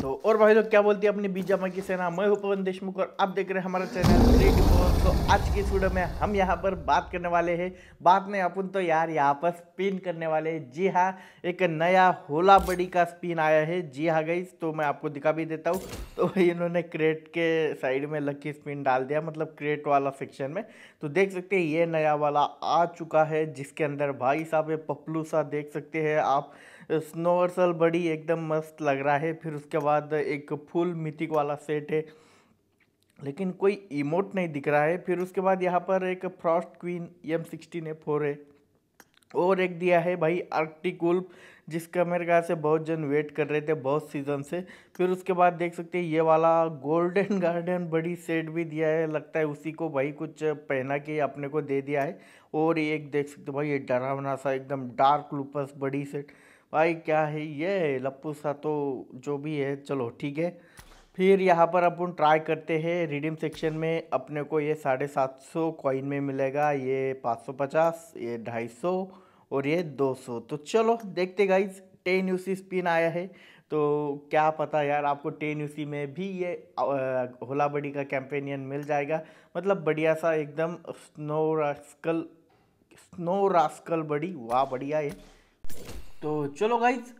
तो और भाई लोग क्या बोलती है अपनी बीजामा की सेना मैं हूँ पवन देशमुख और आप देख रहे हैं हमारा चैनल तो आज की वीडियो में हम यहाँ पर बात करने वाले हैं बात में अपन तो यार यहाँ पर स्पिन करने वाले हैं जी हाँ एक नया होला बड़ी का स्पिन आया है जी हाँ गई तो मैं आपको दिखा भी देता हूँ तो इन्होंने क्रेट के साइड में लकी स्पिन डाल दिया मतलब क्रेट वाला सेक्शन में तो देख सकते हैं ये नया वाला आ चुका है जिसके अंदर भाई साहब ये पपलू सा देख सकते हैं आप स्नो वर्सल बड़ी एकदम मस्त लग रहा है फिर उसके बाद एक फुल मिथिक वाला सेट है लेकिन कोई इमोट नहीं दिख रहा है फिर उसके बाद यहाँ पर एक frost queen M sixteen A four है और एक दिया है भाई आर्कटिक उल्फ जिसका मेरे ख्याल से बहुत जन वेट कर रहे थे बहुत सीज़न से फिर उसके बाद देख सकते हैं ये वाला गोल्डन गार्डन बड़ी सेट भी दिया है लगता है उसी को भाई कुछ पहना के अपने को दे दिया है और एक देख सकते भाई ये डरावना सा एकदम डार्क लुपस बड़ी सेट भाई क्या है ये लप्पू सा तो जो भी है चलो ठीक है फिर यहाँ पर अपन ट्राई करते हैं रिडीम सेक्शन में अपने को ये साढ़े सात सौ कॉइन में मिलेगा ये पाँच सौ पचास ये ढाई सौ और ये दो सौ तो चलो देखते guys ten you see spin आया है तो क्या पता यार आपको टेन यू में भी ये होला बड़ी का कैंपेनियन मिल जाएगा मतलब बढ़िया सा एकदम स्नो रास्कल स्नो रास्कल बड़ी वाह बढ़िया है तो चलो गाइज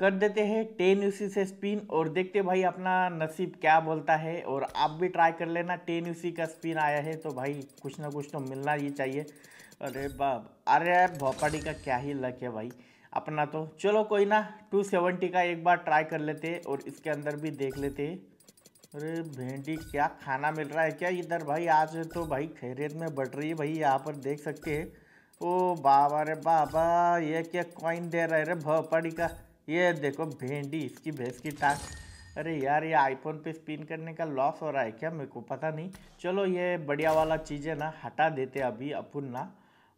कर देते हैं टेन यूसी से स्पिन और देखते भाई अपना नसीब क्या बोलता है और आप भी ट्राई कर लेना टेन यूसी का स्पिन आया है तो भाई कुछ ना कुछ तो मिलना ही चाहिए अरे बाप अरे भोपाटी का क्या ही लक है भाई अपना तो चलो कोई ना टू सेवेंटी का एक बार ट्राई कर लेते हैं और इसके अंदर भी देख लेते अरे भेंडी क्या खाना मिल रहा है क्या इधर भाई आज तो भाई खैरियत में बढ़ रही है भाई यहाँ पर देख सकते हैं ओ बाबा रे बाबा ये क्या कॉइन दे रहे रे भोपड़ी का ये देखो भेंडी इसकी भैंस की टांग अरे यार ये आईफोन पे स्पिन करने का लॉस हो रहा है क्या मेरे को पता नहीं चलो ये बढ़िया वाला चीज़ है ना हटा देते अभी अपन ना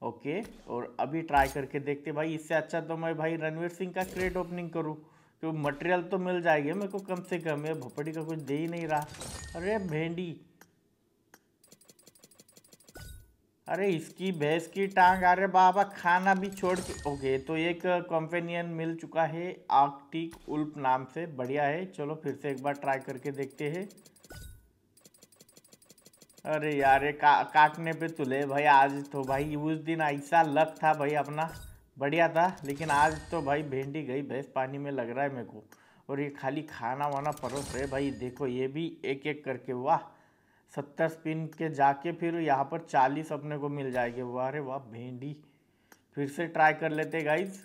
ओके और अभी ट्राई करके देखते भाई इससे अच्छा तो मैं भाई रणवीर सिंह का क्रेट ओपनिंग करूँ क्योंकि मटेरियल तो मिल जाएगी मेरे को कम से कम ये भोपड़ी का कुछ दे ही नहीं रहा अरे भेंडी अरे इसकी भैंस की टांग अरे बाबा खाना भी छोड़ के ओके तो एक कंपेनियन मिल चुका है आर्कटिक उल्प नाम से बढ़िया है चलो फिर से एक बार ट्राई करके देखते हैं अरे यार ये का, काटने पे तुले तो भाई आज तो भाई उस दिन ऐसा लक था भाई अपना बढ़िया था लेकिन आज तो भाई भेंडी गई भैंस पानी में लग रहा है मेरे को और ये खाली खाना वाना परोस रहे भाई देखो ये भी एक एक करके वाह सत्तर स्पिन के जाके फिर यहाँ पर चालीस अपने को मिल जाएगी वाह अरे वाह भेंडी फिर से ट्राई कर लेते गाइज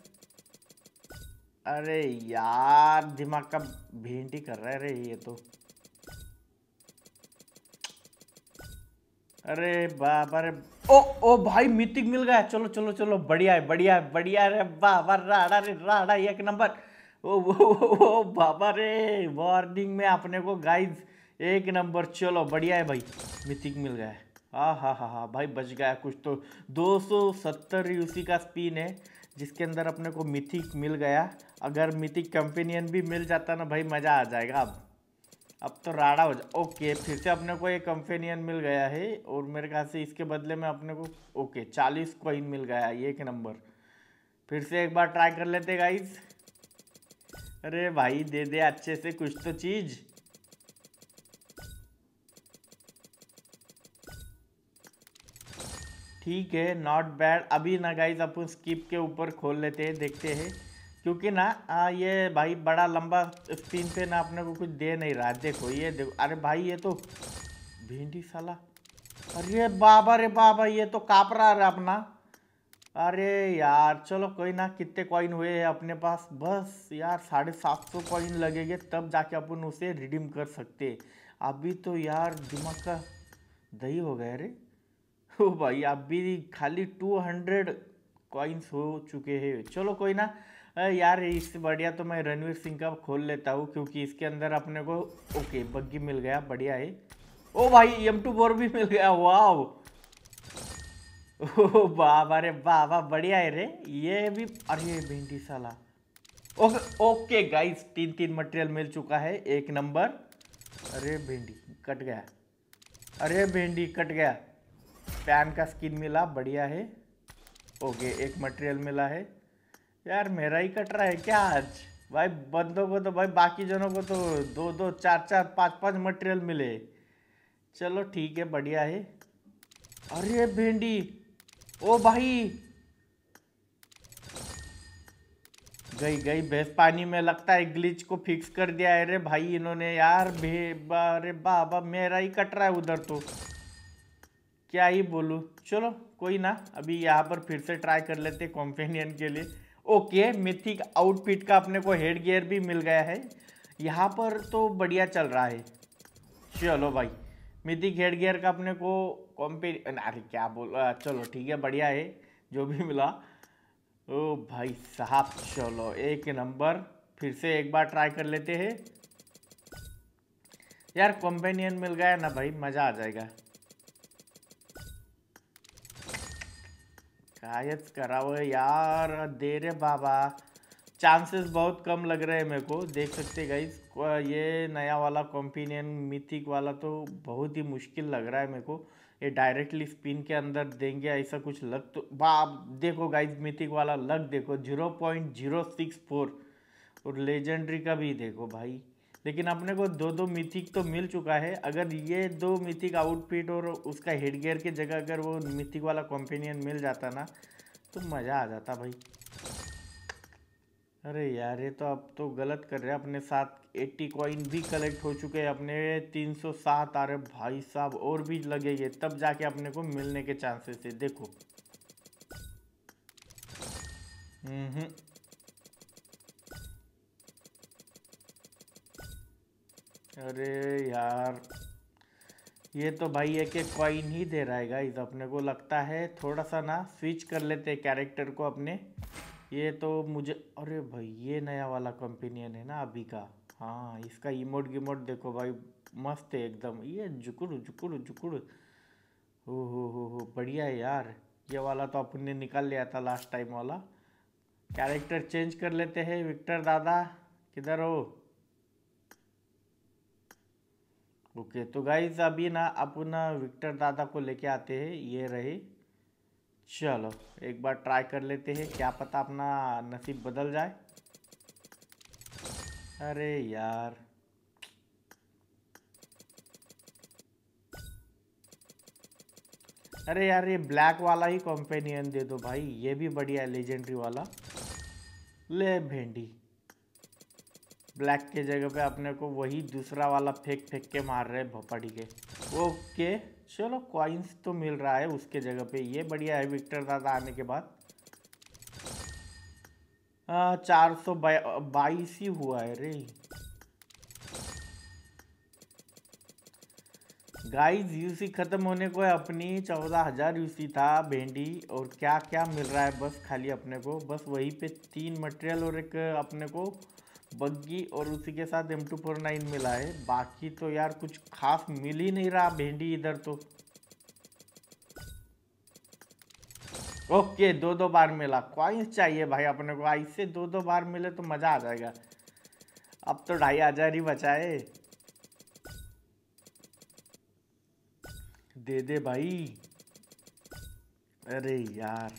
अरे यार दिमाग का भेंडी कर रहा है रे ये तो अरे बाबा रे ओ ओ भाई मितिक मिल गया चलो चलो चलो बढ़िया है बढ़िया है बढ़िया रे बाबा राड़ा रे राड़ा एक नंबर ओ, वो वो बाबा रे वार्निंग में अपने को गाइज एक नंबर चलो बढ़िया है भाई मिथिक मिल गया है हाँ हाँ हाँ हाँ भाई बच गया कुछ तो 270 यूसी का स्पिन है जिसके अंदर अपने को मिथिक मिल गया अगर मिथिक कंपेनियन भी मिल जाता ना भाई मज़ा आ जाएगा अब अब तो राड़ा हो जा ओके फिर से अपने को ये कंपेनियन मिल गया है और मेरे ख्याल से इसके बदले में अपने को ओके चालीस कोइन मिल गया है एक नंबर फिर से एक बार ट्राई कर लेते गाइज अरे भाई दे दे अच्छे से कुछ तो चीज़ ठीक है नॉट बैड अभी ना गाइज अपन स्किप के ऊपर खोल लेते हैं देखते हैं क्योंकि ना आ, ये भाई बड़ा लंबा स्क्रीन पे ना अपने को कुछ दे नहीं रहा देखो ये देखो अरे भाई ये तो भिंडी साला अरे बाबा रे बाबा ये तो कापरा रहा है अपना अरे यार चलो कोई ना कितने कॉइन हुए हैं अपने पास बस यार साढ़े सात सौ कॉइन लगेंगे तब जाके अपन उसे रिडीम कर सकते अभी तो यार दिमाग का दही हो गया रे ओ भाई अभी भी खाली टू हंड्रेड कॉइन्स हो चुके हैं चलो कोई ना यार इससे बढ़िया तो मैं रणवीर सिंह का खोल लेता हूँ क्योंकि इसके अंदर अपने को ओके बग्गी मिल गया बढ़िया है ओ भाई एम टू बोर भी मिल गया वाह बाबा रे बाबा बढ़िया है रे ये भी अरे भिंडी साला ओके ओके गाइस तीन तीन मटेरियल मिल चुका है एक नंबर अरे भिंडी कट गया अरे भिंडी कट गया पैन का स्किन मिला बढ़िया है ओके एक मटेरियल मिला है यार मेरा ही कट रहा है क्या आज भाई बंदों को तो भाई बाकी जनों को तो दो दो चार चार पाँच पाँच मटेरियल मिले चलो ठीक है बढ़िया है अरे भिंडी ओ भाई गई गई भैंस पानी में लगता है ग्लिच को फिक्स कर दिया है अरे भाई इन्होंने यार भे अरे बाबा मेरा ही कट रहा है उधर तो क्या ही बोलूँ चलो कोई ना अभी यहाँ पर फिर से ट्राई कर लेते कॉम्पेनियन के लिए ओके मिथिक आउटफिट का अपने को हेड गियर भी मिल गया है यहाँ पर तो बढ़िया चल रहा है चलो भाई मिथिक हेड गियर का अपने को कॉम्पेनियन अरे क्या बोल चलो ठीक है बढ़िया है जो भी मिला ओ भाई साहब चलो एक नंबर फिर से एक बार ट्राई कर लेते हैं यार कॉम्पेनियन मिल गया ना भाई मज़ा आ जाएगा शिकायत कराओ यार दे रे बाबा चांसेस बहुत कम लग रहे हैं मेरे को देख सकते गई ये नया वाला कॉम्पिनियन मिथिक वाला तो बहुत ही मुश्किल लग रहा है मेरे को ये डायरेक्टली स्पिन के अंदर देंगे ऐसा कुछ लग तो बाप देखो गाइज मिथिक वाला लग देखो zero point zero six four और लेजेंड्री का भी देखो भाई लेकिन अपने को दो दो मिथिक तो मिल चुका है अगर ये दो मिथिक आउटफिट और उसका हेडगेयर की जगह अगर वो मिथिक वाला कॉम्पेनियन मिल जाता ना तो मज़ा आ जाता भाई अरे यार ये तो अब तो गलत कर रहे हैं अपने साथ 80 कॉइन भी कलेक्ट हो चुके हैं अपने 307 अरे भाई साहब और भी लगेंगे तब जाके अपने को मिलने के चांसेस है देखो हम्म, हम्म। अरे यार ये तो भाई एक एक कॉइन ही दे रहा है गाइज अपने को लगता है थोड़ा सा ना स्विच कर लेते हैं कैरेक्टर को अपने ये तो मुझे अरे भाई ये नया वाला कंपेनियन है ना अभी का हाँ इसका इमोट गिमोट देखो भाई मस्त है एकदम ये जुकुड़ जुकुड़ जुकुड़ हो हो हो हो बढ़िया है यार ये वाला तो अपन ने निकाल लिया था लास्ट टाइम वाला कैरेक्टर चेंज कर लेते हैं विक्टर दादा किधर हो ओके तो गाइज अभी ना अपन विक्टर दादा को लेके आते हैं ये रहे चलो एक बार ट्राई कर लेते हैं क्या पता अपना नसीब बदल जाए अरे यार अरे यार ये ब्लैक वाला ही कॉम्पेनियन दे दो भाई ये भी बढ़िया है लेजेंडरी वाला ले भेंडी ब्लैक के जगह पे अपने को वही दूसरा वाला फेंक फेंक के मार रहे भोपड़ी के ओके चलो क्वाइंस तो मिल रहा है उसके जगह पे ये बढ़िया है विक्टर दादा आने के बाद चार सौ बाईस ही हुआ है रे गाइस यूसी ख़त्म होने को है अपनी चौदह हज़ार यूसी था भेंडी और क्या क्या मिल रहा है बस खाली अपने को बस वही पे तीन मटेरियल और एक अपने को बग्गी और उसी के साथ एम टू फोर नाइन मिला है बाकी तो यार कुछ खास मिल ही नहीं रहा भेंडी इधर तो ओके दो दो बार मिला क्वाइंस चाहिए भाई अपने को ऐसे दो दो बार मिले तो मज़ा आ जाएगा अब तो ढाई हजार ही बचाए दे दे भाई अरे यार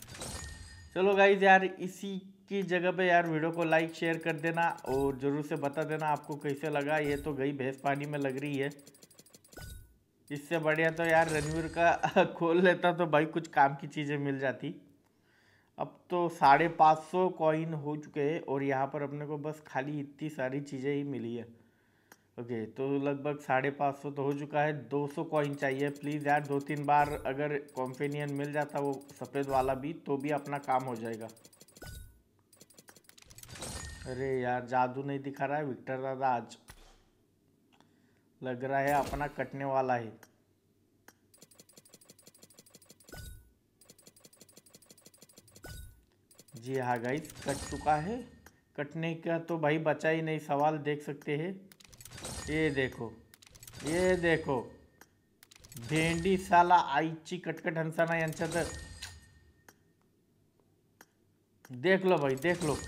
चलो गाइज यार इसी की जगह पे यार वीडियो को लाइक शेयर कर देना और ज़रूर से बता देना आपको कैसे लगा ये तो गई भैंस पानी में लग रही है इससे बढ़िया तो यार रणवीर का खोल लेता तो भाई कुछ काम की चीज़ें मिल जाती अब तो साढ़े पाँच सौ कॉइन हो चुके हैं और यहाँ पर अपने को बस खाली इतनी सारी चीज़ें ही मिली है ओके तो लगभग साढ़े पाँच सौ तो हो चुका है दो सौ कॉइन चाहिए प्लीज़ यार दो तीन बार अगर कॉम्पेनियन मिल जाता वो सफ़ेद वाला भी तो भी अपना काम हो जाएगा अरे यार जादू नहीं दिखा रहा है विक्टर दादा आज लग रहा है अपना कटने वाला है जी हाँ गाई कट चुका है कटने का तो भाई बचा ही नहीं सवाल देख सकते हैं ये देखो ये देखो भेंडी साला आईची कटकट हंसाना यहाँ देख लो भाई देख लो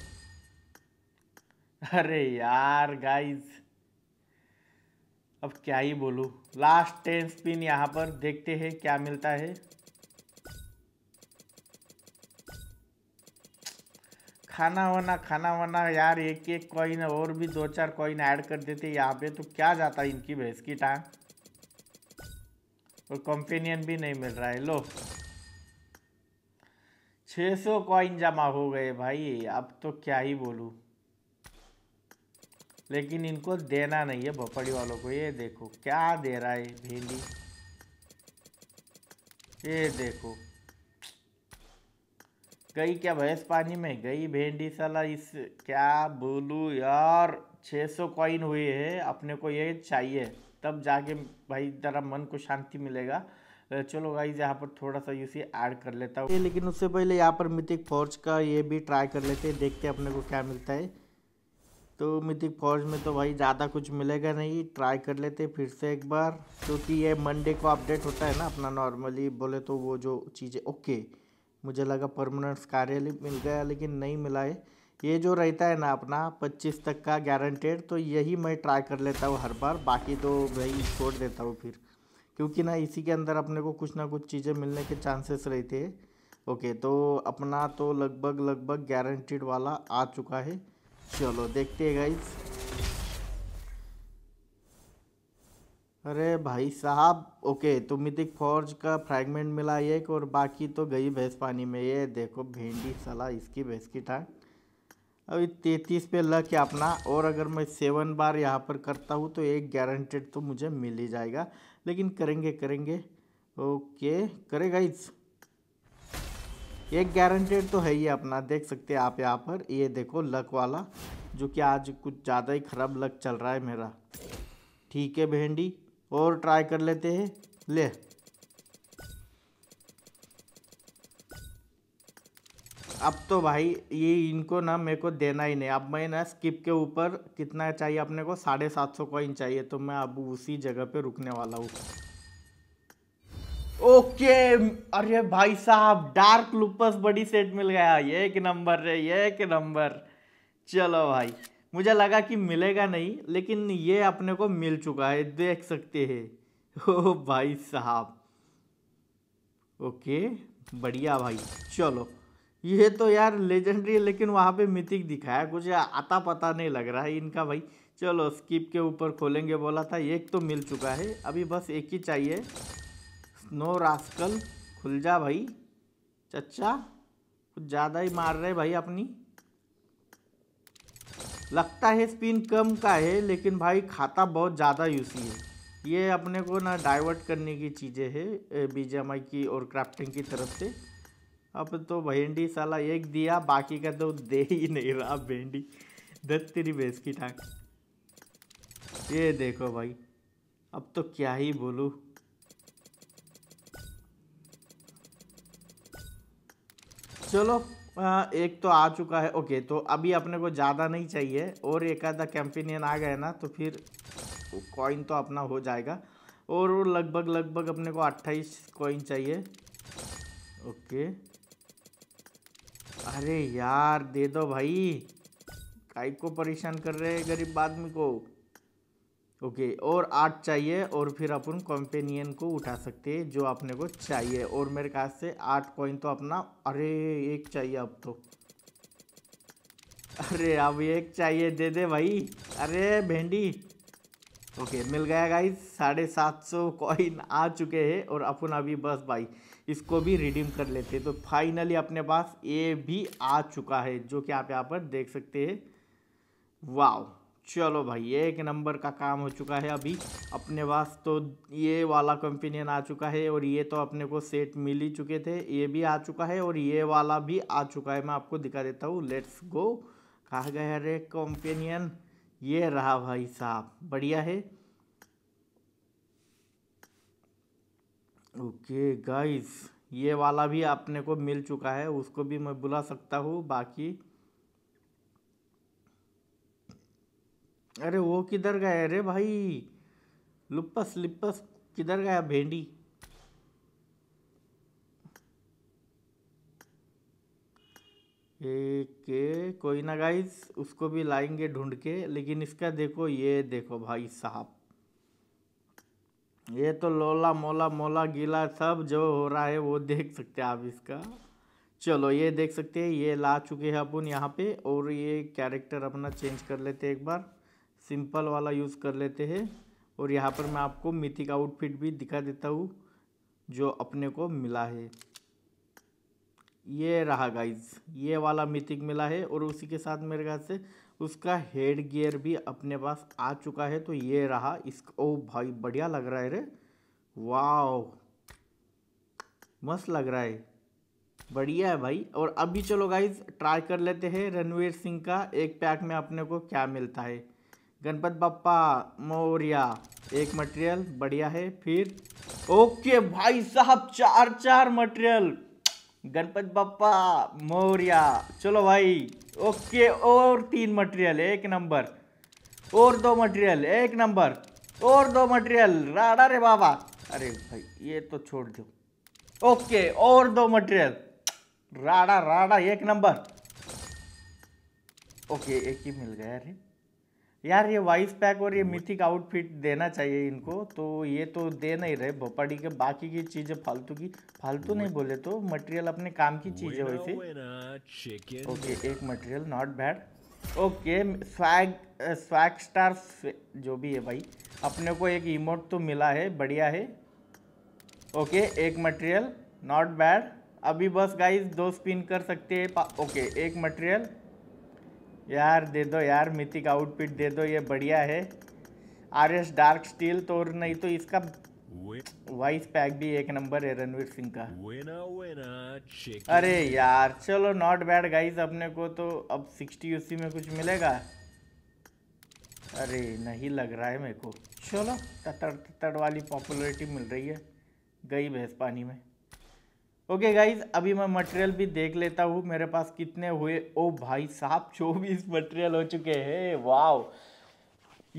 अरे यार गाइस अब क्या ही बोलू लास्ट टेन स्पिन यहां पर देखते हैं क्या मिलता है खाना वाना खाना वाना यार एक एक कॉइन और भी दो चार कॉइन ऐड कर देते यहाँ पे तो क्या जाता है इनकी भैंस की टांग और कंपेनियन भी नहीं मिल रहा है लो 600 कॉइन जमा हो गए भाई अब तो क्या ही बोलूँ लेकिन इनको देना नहीं है भपड़ी वालों को ये देखो क्या दे रहा है भिंडी ये देखो गई क्या भैंस पानी में गई भेंडी साला इस क्या बोलू यार 600 कॉइन हुए है अपने को ये चाहिए तब जाके भाई ज़रा मन को शांति मिलेगा चलो भाई यहाँ पर थोड़ा सा यूसी ऐड कर लेता हूँ लेकिन उससे पहले यहाँ पर मिथिक फोर्ज का ये भी ट्राई कर लेते हैं देखते हैं अपने को क्या मिलता है तो मिथिक फॉर्ज में तो भाई ज़्यादा कुछ मिलेगा नहीं ट्राई कर लेते फिर से एक बार क्योंकि ये मंडे को अपडेट होता है ना अपना नॉर्मली बोले तो वो जो चीज़ें ओके मुझे लगा परमानेंट कार्यालय मिल गया लेकिन नहीं मिला है ये जो रहता है ना अपना पच्चीस तक का गारंटेड तो यही मैं ट्राई कर लेता हूँ हर बार बाकी तो भाई छोड़ देता हूँ फिर क्योंकि ना इसी के अंदर अपने को कुछ ना कुछ चीज़ें मिलने के चांसेस रहते हैं ओके तो अपना तो लगभग लगभग गारंटेड वाला आ चुका है चलो देखते हैं गाइज अरे भाई साहब ओके तो मिथिक फौज का फ्रैगमेंट मिला एक और बाकी तो गई भैंस पानी में ये देखो भेंडी सला इसकी भैंस की ठाक अभी तैतीस पे लक है अपना और अगर मैं सेवन बार यहाँ पर करता हूँ तो एक गारंटेड तो मुझे मिल ही जाएगा लेकिन करेंगे करेंगे ओके करे गाइज़ ये गारंटेड तो है ही अपना देख सकते हैं आप यहाँ पर ये देखो लक वाला जो कि आज कुछ ज़्यादा ही खराब लक चल रहा है मेरा ठीक है भेंडी और ट्राई कर लेते हैं ले अब तो भाई ये इनको ना मेरे को देना ही नहीं अब मैं ना स्किप के ऊपर कितना चाहिए अपने को साढ़े सात सौ कॉइन चाहिए तो मैं अब उसी जगह पे रुकने वाला हूँ ओके अरे भाई साहब डार्क लुपस बड़ी सेट मिल गया ये एक नंबर रे ये एक नंबर चलो भाई मुझे लगा कि मिलेगा नहीं लेकिन ये अपने को मिल चुका है देख सकते हैं ओ भाई साहब ओके बढ़िया भाई चलो ये तो यार लेजेंडरी है लेकिन वहाँ पे मिथिक दिखाया कुछ आता पता नहीं लग रहा है इनका भाई चलो स्किप के ऊपर खोलेंगे बोला था एक तो मिल चुका है अभी बस एक ही चाहिए नो रास्कल खुल जा भाई चचा कुछ ज़्यादा ही मार रहे भाई अपनी लगता है स्पिन कम का है लेकिन भाई खाता बहुत ज़्यादा यूसी है ये अपने को ना डाइवर्ट करने की चीज़ें है बीजेमआई की और क्राफ्टिंग की तरफ से अब तो भेंडी साला एक दिया बाकी का तो दे ही नहीं रहा भेंडी दस तेरी बेस की टाक ये देखो भाई अब तो क्या ही बोलूँ चलो आ, एक तो आ चुका है ओके तो अभी अपने को ज़्यादा नहीं चाहिए और एक आधा कैंपिनियन आ गए ना तो फिर कॉइन तो अपना हो जाएगा और वो लगभग लगभग अपने को 28 कॉइन चाहिए ओके अरे यार दे दो भाई काइब को परेशान कर रहे हैं गरीब आदमी को ओके और आठ चाहिए और फिर अपन कॉम्पेनियन को उठा सकते हैं जो अपने को चाहिए और मेरे कहा से आठ कॉइन तो अपना अरे एक चाहिए अब तो अरे अब एक चाहिए दे दे भाई अरे भेंडी ओके okay, मिल गया गाई साढ़े सात सौ कॉइन आ चुके हैं और अपन अभी बस भाई इसको भी रिडीम कर लेते हैं तो फाइनली अपने पास ये भी आ चुका है जो कि आप यहाँ पर देख सकते हैं वाओ चलो भाई एक नंबर का काम हो चुका है अभी अपने पास तो ये वाला कंपेनियन आ चुका है और ये तो अपने को सेट मिल ही चुके थे ये भी आ चुका है और ये वाला भी आ चुका है मैं आपको दिखा देता हूँ लेट्स गो कहा गया अरे कंपेनियन ये रहा भाई साहब बढ़िया है ओके गाइस ये वाला भी अपने को मिल चुका है उसको भी मैं बुला सकता हूँ बाकी अरे वो किधर गए अरे भाई लुप्पस लिप्पस किधर गया भेंडी एक कोई ना गाइस उसको भी लाएंगे ढूंढ के लेकिन इसका देखो ये देखो भाई साहब ये तो लोला मोला मोला गीला सब जो हो रहा है वो देख सकते हैं आप इसका चलो ये देख सकते हैं ये ला चुके हैं अपन यहाँ पे और ये कैरेक्टर अपना चेंज कर लेते हैं एक बार सिंपल वाला यूज़ कर लेते हैं और यहाँ पर मैं आपको मिथिक आउटफिट भी दिखा देता हूँ जो अपने को मिला है ये रहा गाइज ये वाला मिथिक मिला है और उसी के साथ मेरे घर से उसका हेड गियर भी अपने पास आ चुका है तो ये रहा इस ओ भाई बढ़िया लग रहा है रे वाह मस्त लग रहा है बढ़िया है भाई और अभी चलो गाइज ट्राई कर लेते हैं रणवीर सिंह का एक पैक में अपने को क्या मिलता है गणपत बापा मौर्या एक मटेरियल बढ़िया है फिर ओके भाई साहब चार चार मटेरियल गणपत बापा मौर्या चलो भाई ओके और तीन मटेरियल एक नंबर और दो मटेरियल एक नंबर और दो मटेरियल राडा रे बाबा अरे भाई ये तो छोड़ दो ओके और दो मटेरियल राडा राडा एक नंबर ओके एक ही मिल गया अरे यार ये वाइस पैक और ये मिथिक हम्म। आउटफिट देना चाहिए इनको तो ये तो दे नहीं रहे भोपाड़ी के बाकी की चीज़ें फालतू की फालतू नहीं बोले तो मटेरियल अपने काम की चीज़ है वैसे ओके एक material not bad okay swag swag star जो भी है भाई अपने को एक इमोट तो मिला है बढ़िया है ओके एक मटेरियल नॉट बैड अभी बस गाइस दो स्पिन कर सकते हैं ओके एक मटेरियल यार दे दो यार मिथिक आउटफिट दे दो ये बढ़िया है आर एस डार्क स्टील तो नहीं तो इसका वाइस पैक भी एक नंबर है रणवीर सिंह का वेना, वेना, अरे यार चलो नॉट बैड गाइस अपने को तो अब सिक्सटी यूसी में कुछ मिलेगा अरे नहीं लग रहा है मेरे को चलो तड़ तड़ वाली पॉपुलरिटी मिल रही है गई भैंस पानी में ओके गाइज अभी मैं मटेरियल भी देख लेता हूँ मेरे पास कितने हुए ओ भाई साहब चौबीस मटेरियल हो चुके हैं वाह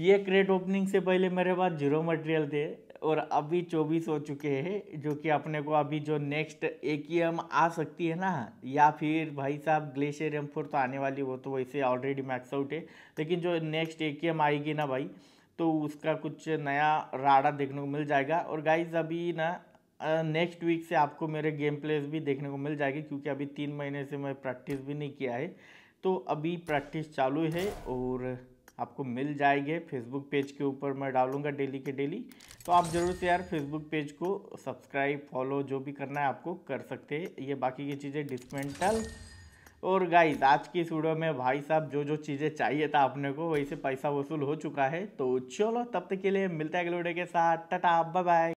ये क्रेट ओपनिंग से पहले मेरे पास जीरो मटेरियल थे और अभी चौबीस हो चुके हैं जो कि अपने को अभी जो नेक्स्ट एम आ सकती है ना या फिर भाई साहब ग्लेशियर एम फोर तो आने वाली वो तो वैसे ऑलरेडी मैक्स आउट है लेकिन जो नेक्स्ट एम आएगी ना भाई तो उसका कुछ नया राडा देखने को मिल जाएगा और गाइज अभी ना नेक्स्ट वीक से आपको मेरे गेम प्लेस भी देखने को मिल जाएगी क्योंकि अभी तीन महीने से मैं प्रैक्टिस भी नहीं किया है तो अभी प्रैक्टिस चालू है और आपको मिल जाएंगे फेसबुक पेज के ऊपर मैं डालूंगा डेली के डेली तो आप ज़रूर से यार फेसबुक पेज को सब्सक्राइब फॉलो जो भी करना है आपको कर सकते हैं ये बाकी की चीज़ें डिस्मेंटल और गाइस आज की इस वीडियो में भाई साहब जो जो चीज़ें चाहिए था आपने को वैसे पैसा वसूल हो चुका है तो चलो तब तक के लिए मिलता है अगले वीडियो के साथ टाटा बाय बाय